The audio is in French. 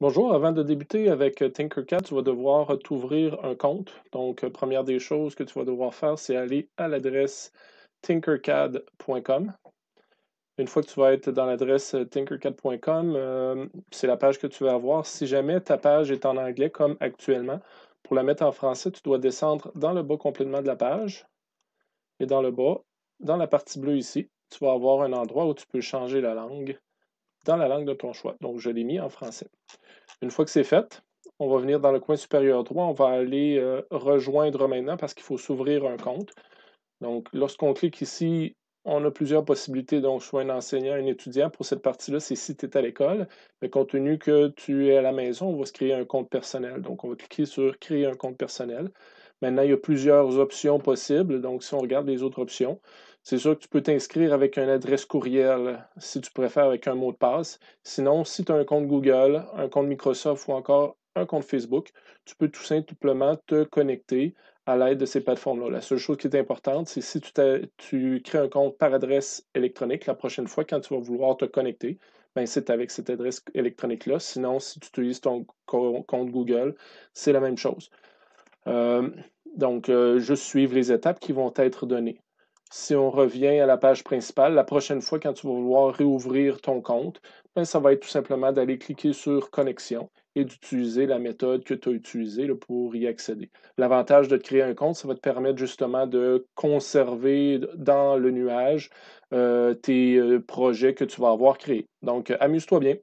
Bonjour, avant de débuter avec Tinkercad, tu vas devoir t'ouvrir un compte. Donc, première des choses que tu vas devoir faire, c'est aller à l'adresse tinkercad.com. Une fois que tu vas être dans l'adresse tinkercad.com, euh, c'est la page que tu vas avoir. Si jamais ta page est en anglais comme actuellement, pour la mettre en français, tu dois descendre dans le bas complètement de la page. Et dans le bas, dans la partie bleue ici, tu vas avoir un endroit où tu peux changer la langue dans la langue de ton choix. Donc, je l'ai mis en français. Une fois que c'est fait, on va venir dans le coin supérieur droit. On va aller euh, rejoindre maintenant parce qu'il faut s'ouvrir un compte. Donc, lorsqu'on clique ici, on a plusieurs possibilités, donc soit un enseignant, un étudiant. Pour cette partie-là, c'est si tu es à l'école, mais compte tenu que tu es à la maison, on va se créer un compte personnel. Donc, on va cliquer sur Créer un compte personnel. Maintenant, il y a plusieurs options possibles. Donc, si on regarde les autres options, c'est sûr que tu peux t'inscrire avec une adresse courriel si tu préfères avec un mot de passe. Sinon, si tu as un compte Google, un compte Microsoft ou encore un compte Facebook, tu peux tout simplement te connecter à l'aide de ces plateformes-là. La seule chose qui est importante, c'est si tu, crées un compte par adresse électronique, la prochaine fois, quand tu vas vouloir te connecter, ben, c'est avec cette adresse électronique-là. Sinon, si tu utilises ton compte Google, c'est la même chose. Euh, donc, euh, juste suivre les étapes qui vont être données. Si on revient à la page principale, la prochaine fois quand tu vas vouloir réouvrir ton compte, ben, ça va être tout simplement d'aller cliquer sur Connexion et d'utiliser la méthode que tu as utilisée pour y accéder. L'avantage de créer un compte, ça va te permettre justement de conserver dans le nuage euh, tes projets que tu vas avoir créés. Donc, amuse-toi bien.